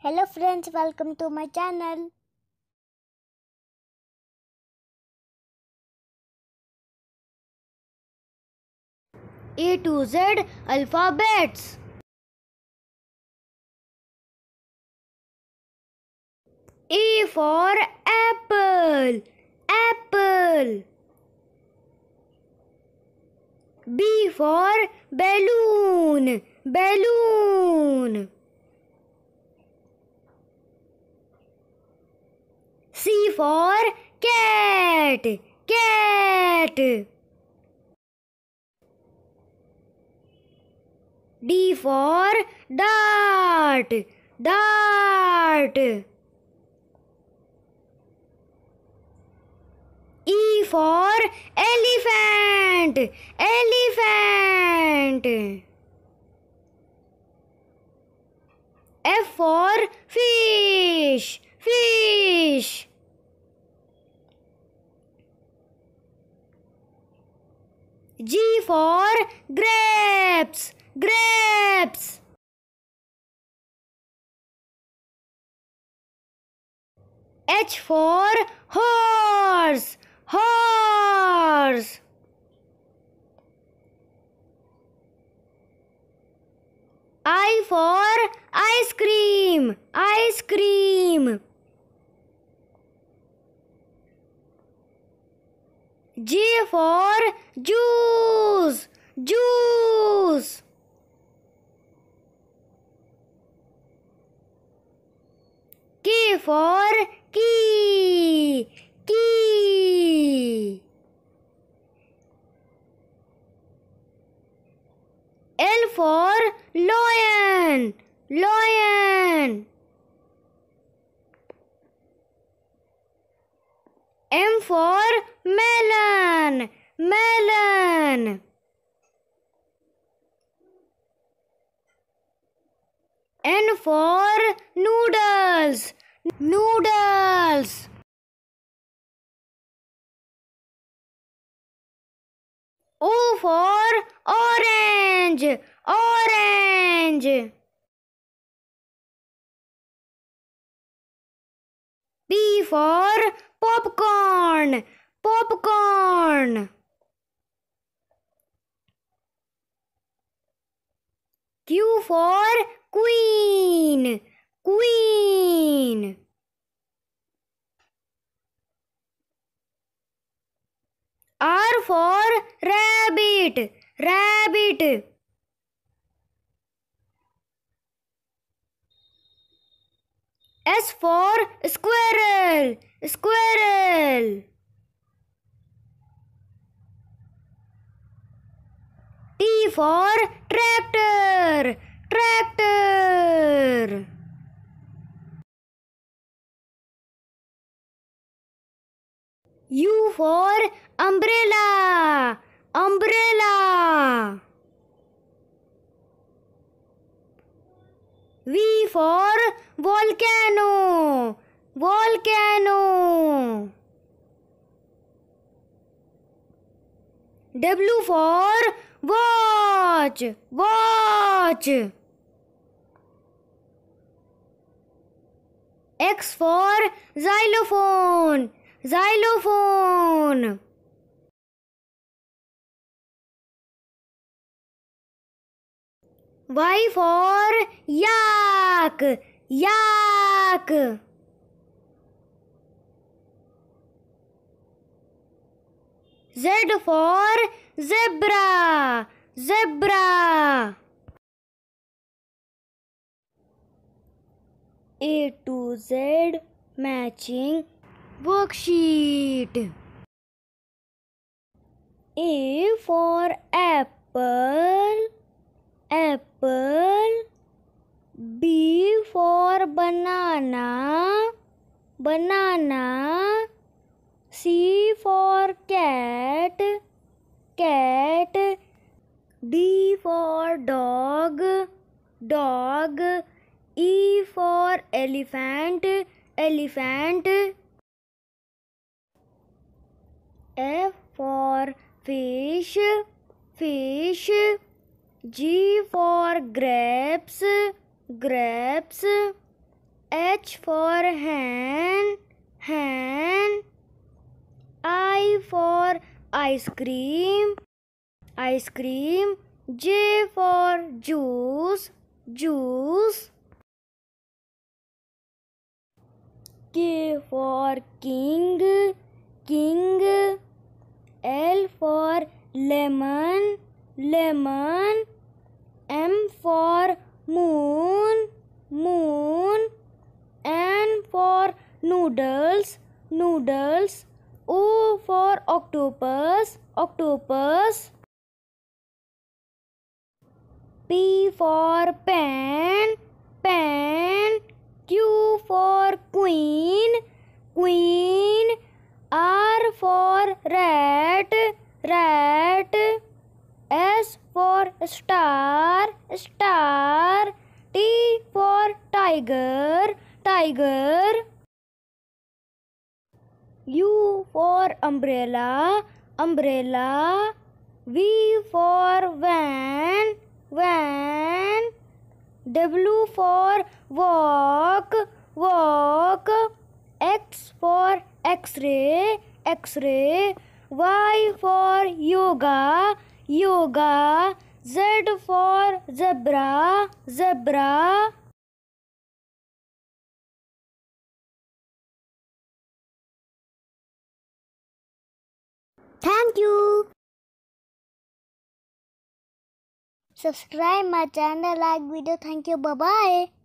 Hello friends, welcome to my channel. A to Z alphabets. A for apple, apple. B for balloon, balloon. for cat, cat. D for dart, dart. E for elephant, elephant. F for fish, fish. G for grapes, grapes. H for horse, horse. I for ice cream, ice cream. J for juice, juice. K for key, key. L for lion, lion. M for melon, melon. N for noodles, noodles. O for orange, orange. for popcorn. Popcorn. Q for queen. Queen. R for rabbit. Rabbit. S for squirrel, squirrel. T for tractor, tractor. U for umbrella, V for volcano. Volcano. W for watch. Watch. X for xylophone. Xylophone. Y for yak, yak. Z for zebra, zebra. A to Z matching worksheet. A for apple. apple b for banana banana c for cat cat d for dog dog e for elephant elephant f for fish fish G for grapes, grapes. H for hand, hand. I for ice cream, ice cream. J for juice, juice. K for king, king. L for lemon, lemon. M for moon, moon. N for noodles, noodles. O for octopus, octopus. P for pen, pen. Q for queen, queen. R for rat, rat. star star t for tiger tiger u for umbrella umbrella v for van van w for walk walk x for x-ray x-ray y for yoga yoga Z for zebra, zebra. Thank you. Subscribe my channel, like video. Thank you. Bye bye.